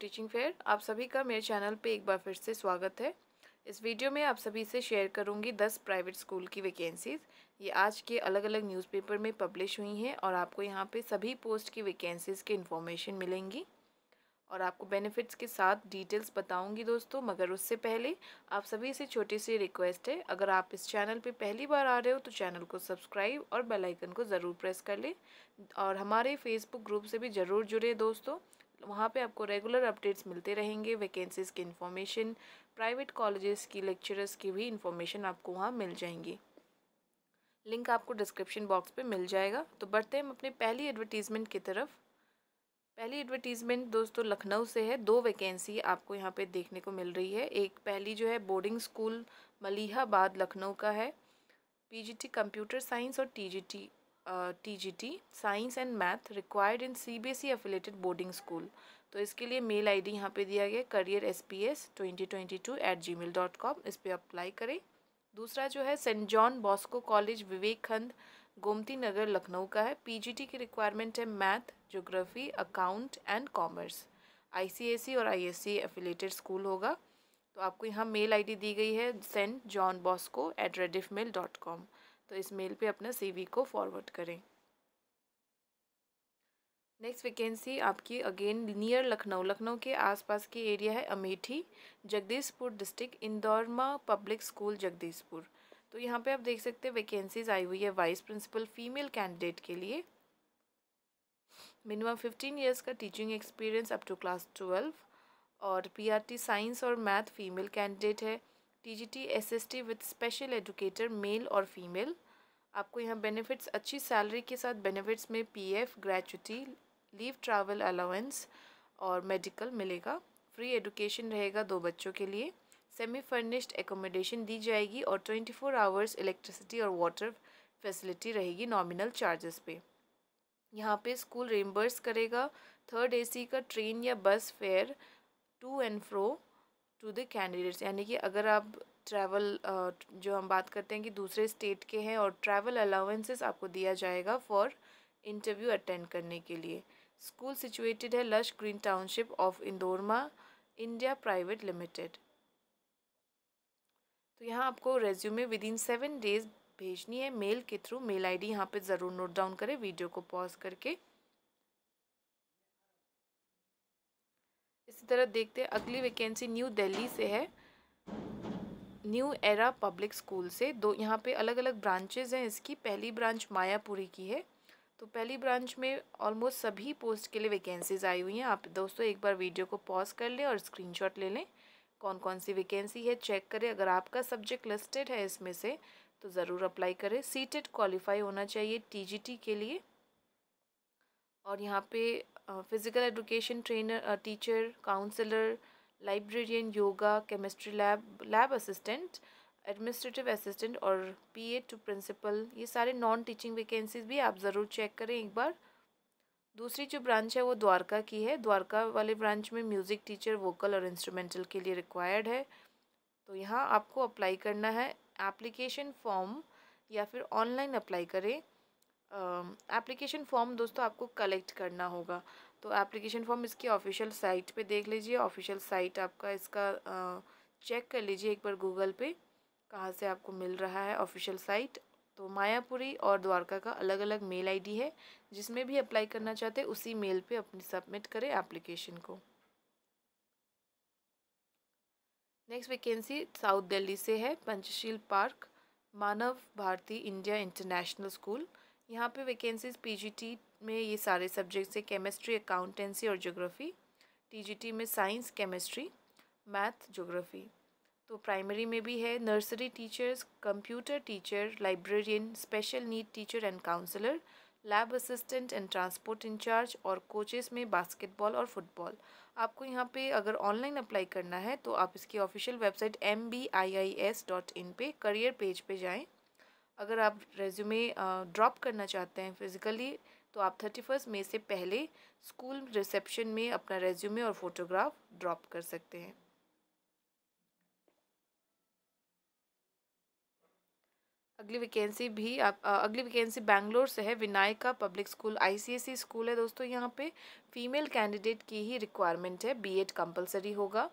Teaching fair आप सभी का मेरे चैनल पे एक बार फिर से स्वागत है इस वीडियो में आप सभी से शेयर करूंगी दस प्राइवेट स्कूल की वैकेंसीज़ ये आज के अलग अलग न्यूज़पेपर में पब्लिश हुई हैं और आपको यहाँ पे सभी पोस्ट की वैकेंसीज़ की इन्फॉर्मेशन मिलेंगी और आपको बेनिफिट्स के साथ डिटेल्स बताऊँगी दोस्तों मगर उससे पहले आप सभी से छोटी सी रिक्वेस्ट है अगर आप इस चैनल पर पहली बार आ रहे हो तो चैनल को सब्सक्राइब और बेलाइकन को ज़रूर प्रेस कर लें और हमारे फेसबुक ग्रुप से भी ज़रूर जुड़े दोस्तों वहाँ पे आपको रेगुलर अपडेट्स मिलते रहेंगे वैकेंसीज़ की इन्फॉर्मेशन प्राइवेट कॉलेजेस की लेक्चरर्स की भी इन्फॉर्मेशन आपको वहाँ मिल जाएंगी लिंक आपको डिस्क्रिप्शन बॉक्स पे मिल जाएगा तो बढ़ते हैं हम अपने पहली एडवर्टीज़मेंट की तरफ पहली एडवर्टीज़मेंट दोस्तों लखनऊ से है दो वैकेंसी आपको यहाँ पर देखने को मिल रही है एक पहली जो है बोर्डिंग स्कूल मलिहाबाद लखनऊ का है पी कंप्यूटर साइंस और T T G T science and math required in C B S E affiliated boarding school तो इसके लिए मेल आई डी यहाँ पर दिया गया career S P S twenty twenty two at gmail dot com इस पर apply करें दूसरा जो है saint John Bosco college Vivek Gomti Nagar Lucknow का है पी जी टी की रिक्वायरमेंट है math geography account and commerce I C S C और I S C affiliated school होगा तो आपको यहाँ मेल आई डी दी गई है saint John Bosco at rediff mail dot com तो इस मेल पे अपना सीवी को फॉरवर्ड करें नेक्स्ट वैकेंसी आपकी अगेन नियर लखनऊ लखनऊ के आसपास की एरिया है Amethi Jagdishpur district Indorama public school Jagdishpur तो यहाँ पे आप देख सकते हैं वैकेंसीज आई हुई है वाइस प्रिंसिपल फीमेल कैंडिडेट के लिए मिनिमम फिफ्टीन ईयर्स का teaching experience up to class twelve और पी साइंस और मैथ फीमेल कैंडिडेट है TGT SST with special educator male और फीमेल आपको यहाँ बेनिफिट्स अच्छी सैलरी के साथ बेनिफिट्स में PF gratuity leave travel allowance और मेडिकल मिलेगा फ्री एजुकेशन रहेगा दो बच्चों के लिए सेमी फर्निश्ड एकोमोडेशन दी जाएगी और ट्वेंटी फोर आवर्स इलेक्ट्रिसिटी और वाटर फैसिलिटी रहेगी नॉमिनल चार्जेस पे यहाँ पे स्कूल रेम्बर्स करेगा थर्ड एसी का ट्रेन या bus fare to and fro to the candidates यानी कि अगर आप ट्रैवल जो हम बात करते हैं कि दूसरे स्टेट के हैं और ट्रैवल अलाउेंसेस आपको दिया जाएगा फॉर इंटरव्यू अटेंड करने के लिए स्कूल सिचुएटेड है lush green township of Indorama India private limited तो यहाँ आपको resume within seven days भेजनी है मेल के थ्रू मेल आईडी यहाँ पर ज़रूर नोट डाउन करें वीडियो को पॉज करके इसी तरह देखते हैं अगली वैकेंसी न्यू दिल्ली से है न्यू एरा पब्लिक स्कूल से दो यहाँ पे अलग अलग ब्रांचेज हैं इसकी पहली ब्रांच मायापुरी की है तो पहली ब्रांच में ऑलमोस्ट सभी पोस्ट के लिए वैकेंसीज आई हुई हैं आप दोस्तों एक बार वीडियो को पॉज कर लें और स्क्रीन ले लें कौन कौन सी वैकेंसी है चेक करें अगर आपका सब्जेक्ट लिस्टेड है इसमें से तो ज़रूर अप्लाई करें सीटेड क्वालिफाई होना चाहिए टीजीटी के लिए और यहाँ पे physical education trainer teacher counsellor librarian yoga chemistry lab lab assistant administrative assistant और पी ए टू प्रिंसिपल ये सारे नॉन टीचिंग वैकेंसीज भी आप ज़रूर चेक करें एक बार दूसरी जो ब्रांच है वो द्वारका की है द्वारका वाले ब्रांच में म्यूज़िक टीचर वोकल और इंस्ट्रूमेंटल के लिए रिक्वायर्ड है तो यहाँ आपको अप्लाई करना है एप्लीकेशन फॉर्म या फिर ऑनलाइन अप्लाई करें एप्लीकेशन फॉर्म दोस्तों आपको कलेक्ट करना होगा तो एप्लीकेशन फॉर्म इसकी ऑफिशियल साइट पे देख लीजिए ऑफिशियल साइट आपका इसका आ, चेक कर लीजिए एक बार गूगल पे कहाँ से आपको मिल रहा है ऑफिशियल साइट तो मायापुरी और द्वारका का अलग अलग मेल आईडी है जिसमें भी अप्लाई करना चाहते उसी मेल पे अपनी सबमिट करें एप्लीकेशन को नेक्स्ट वैकेंसी साउथ दिल्ली से है Panchsheel park Manav Bharati India international school यहाँ पे वैकेंसीज़ पीजीटी में ये सारे सब्जेक्ट्स है केमिस्ट्री अकाउंटेंसी और जोग्राफ़ी टीजीटी में साइंस केमिस्ट्री मैथ जोग्राफ़ी तो प्राइमरी में भी है nursery teachers computer teacher librarian special need teacher and counsellor lab assistant and transport incharge और कोचेस में बास्केटबॉल और फुटबॉल आपको यहाँ पे अगर ऑनलाइन अप्लाई करना है तो आप इसकी official website M B I I S dot in पर करियर पेज पे जाएँ अगर आप रेज्यूमे ड्रॉप करना चाहते हैं फिज़िकली तो आप थर्टी फर्स्ट मई से पहले स्कूल रिसेप्शन में अपना रेज्यूमे और फोटोग्राफ ड्रॉप कर सकते हैं अगली वैकेंसी भी आप अगली वैकेंसी बैंगलोर से है Vinayaka public school ICSE school है दोस्तों यहाँ पे फीमेल कैंडिडेट की ही रिक्वायरमेंट है बीएड कंपलसरी होगा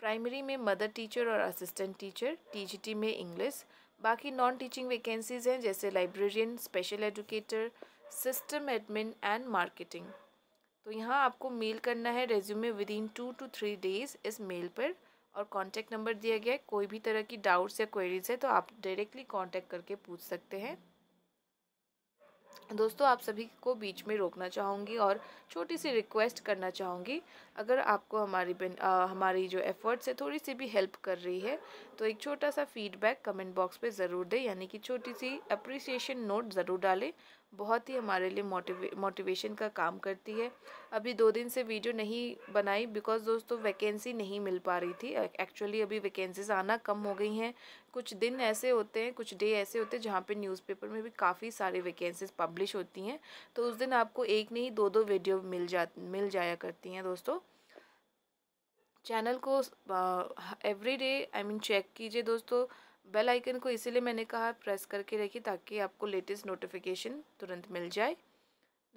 प्राइमरी में मदर टीचर और असिस्टेंट टीचर टीजीटी में इंग्लिश बाकी नॉन टीचिंग वैकेंसीज़ हैं जैसे librarian special educator system admin and marketing तो यहाँ आपको मेल करना है resume within two two three days इस मेल पर और कॉन्टैक्ट नंबर दिया गया है कोई भी तरह की डाउट्स या क्वेरीज है तो आप डायरेक्टली कॉन्टैक्ट करके पूछ सकते हैं दोस्तों आप सभी को बीच में रोकना चाहूँगी और छोटी सी रिक्वेस्ट करना चाहूँगी अगर आपको हमारी बिन आ, हमारी जो एफ़र्ट से थोड़ी सी भी हेल्प कर रही है तो एक छोटा सा फीडबैक कमेंट बॉक्स पे ज़रूर दें यानी कि छोटी सी अप्रिसिएशन नोट ज़रूर डालें बहुत ही हमारे लिए मोटिवे मोटिवेशन का काम करती है अभी दो दिन से वीडियो नहीं बनाई बिकॉज़ दोस्तों वैकेंसी नहीं मिल पा रही थी एक्चुअली अभी वैकेंसीज आना कम हो गई हैं कुछ दिन ऐसे होते हैं कुछ डे ऐसे होते हैं जहाँ पे न्यूज़पेपर में भी काफ़ी सारे वैकेंसीज पब्लिश होती हैं तो उस दिन आपको एक नहीं दो दो वीडियो मिल जा मिल जाया करती हैं दोस्तों चैनल को every day I mean check कीजिए दोस्तों बेल आइकन को इसीलिए मैंने कहा प्रेस करके रखी ताकि आपको लेटेस्ट नोटिफिकेशन तुरंत मिल जाए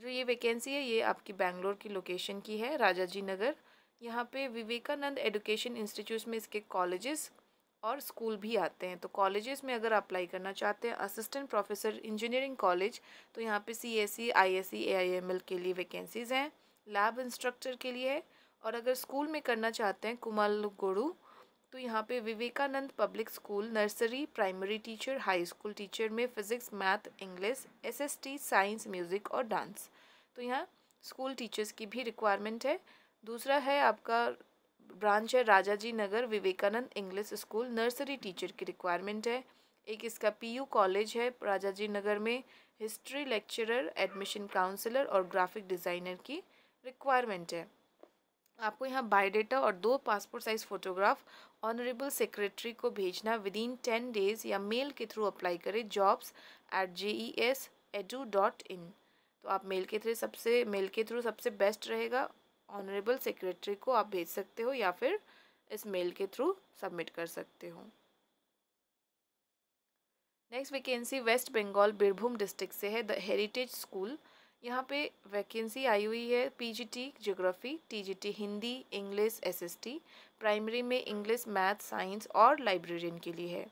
जो ये वैकेंसी है ये आपकी बैंगलोर की लोकेशन की है राजा जी नगर यहाँ पे विवेकानंद एजुकेशन इंस्टीट्यूट में इसके कॉलेजेस और स्कूल भी आते हैं तो कॉलेजेस में अगर अप्लाई करना चाहते हैं असिस्टेंट प्रोफेसर इंजीनियरिंग कॉलेज तो यहाँ पे C S C I S C A I M L के लिए वैकेंसीज़ हैं लैब इंस्ट्रक्टर के लिए है और अगर स्कूल में करना चाहते हैं कुमल गोड़ू तो यहाँ पे Vivekananda public school nursery primary teacher high school teacher में physics math English SST science music और डांस तो यहाँ स्कूल टीचर्स की भी रिक्वायरमेंट है दूसरा है आपका ब्रांच है Rajaji Nagar Vivekananda English school nursery teacher की रिक्वायरमेंट है एक इसका पीयू कॉलेज है राजा जी नगर में हिस्ट्री लेक्चरर एडमिशन काउंसलर और ग्राफिक डिज़ाइनर की रिक्वायरमेंट है आपको यहाँ बायोडेटा और दो passport size photograph honourable secretary को भेजना विद इन टेन डेज़ या मेल के थ्रू अप्लाई करें jobs at J E S edu dot in तो आप मेल के थ्रू सबसे मेल के थ्रू सबसे बेस्ट रहेगा ऑनरेबल सेक्रेटरी को आप भेज सकते हो या फिर इस मेल के थ्रू सबमिट कर सकते हो next vacancy west Bengal Birbhum district से है द हेरिटेज स्कूल यहाँ पे वैकेंसी आई हुई है PGT geography TGT Hindi English SST primary में इंग्लिश मैथ साइंस और लाइब्रेरियन के लिए है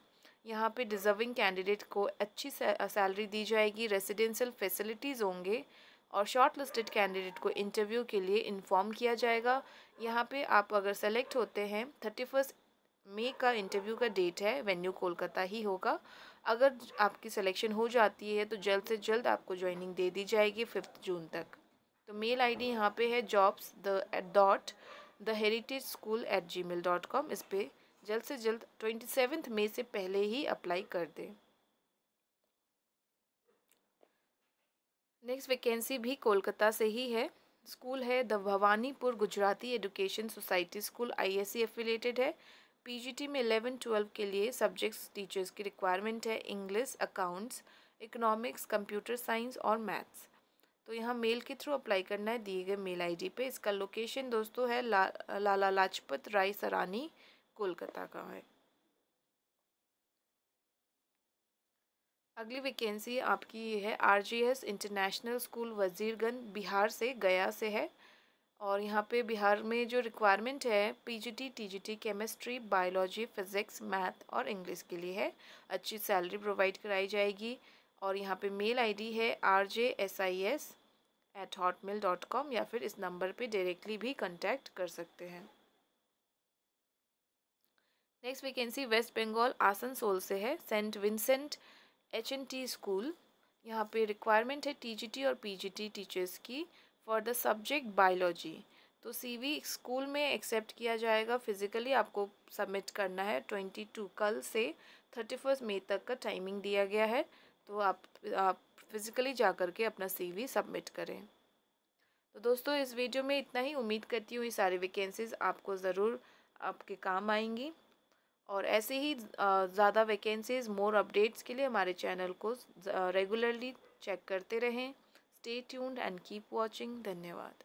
यहाँ पे डिजर्विंग कैंडिडेट को अच्छी सैलरी दी जाएगी रेसिडेंशियल फैसिलिटीज़ होंगे और शॉर्ट लिस्टेड कैंडिडेट को इंटरव्यू के लिए इन्फॉर्म किया जाएगा यहाँ पे आप अगर सेलेक्ट होते हैं थर्टी फर्स्ट मई का इंटरव्यू का डेट है वेन्यू कोलकाता ही होगा अगर आपकी सिलेक्शन हो जाती है तो जल्द से जल्द आपको ज्वाइनिंग दे दी जाएगी फिफ्थ जून तक तो मेल आई डी यहाँ पे है jobs the dot the heritage school at gmail dot com इस पर जल्द से जल्द ट्वेंटी सेवन्थ मे से पहले ही अप्लाई कर दें नेक्स्ट वैकेंसी भी कोलकाता से ही है स्कूल है the Bhawanipur Gujarati education society school I S C affiliated है पीजीटी में इलेवन ट्वेल्व के लिए सब्जेक्ट्स टीचर्स की रिक्वायरमेंट है English accounts economics computer science और मैथ्स तो यहाँ मेल के थ्रू अप्लाई करना है दिए गए मेल आईडी पे इसका लोकेशन दोस्तों है ला, लाला लाजपत राय सरानी कोलकाता का है अगली वैकेंसी आपकी है RGS international school Wazirganj Bihar से गया से है और यहाँ पे बिहार में जो रिक्वायरमेंट है PGT, TGT, chemistry biology physics math और इंग्लिश के लिए है अच्छी सैलरी प्रोवाइड कराई जाएगी और यहाँ पे मेल आईडी है R J S I S at hotmail dot com या फिर इस नंबर पे डायरेक्टली भी कंटेक्ट कर सकते हैं next vacancy west Bengal Asansol से है saint Vincent H N T school यहाँ पे रिक्वायरमेंट है टीजीटी और पीजीटी टीचर्स की फॉर द सब्जेक्ट बायोलॉजी तो सीवी स्कूल में एक्सेप्ट किया जाएगा फिज़िकली आपको सबमिट करना है ट्वेंटी टू कल से थर्टी फर्स्ट मई तक का टाइमिंग दिया गया है तो आप आप फिज़िकली जा कर के अपना सीवी सबमिट करें तो दोस्तों इस वीडियो में इतना ही उम्मीद करती हूँ ये सारी वैकेंसीज़ आपको ज़रूर आपके काम आएंगी और ऐसे ही ज़्यादा वैकेंसीज़ मोर अपडेट्स के लिए हमारे चैनल को रेगुलरली चेक करते रहें Stay tuned and keep watching. Dhanyawad.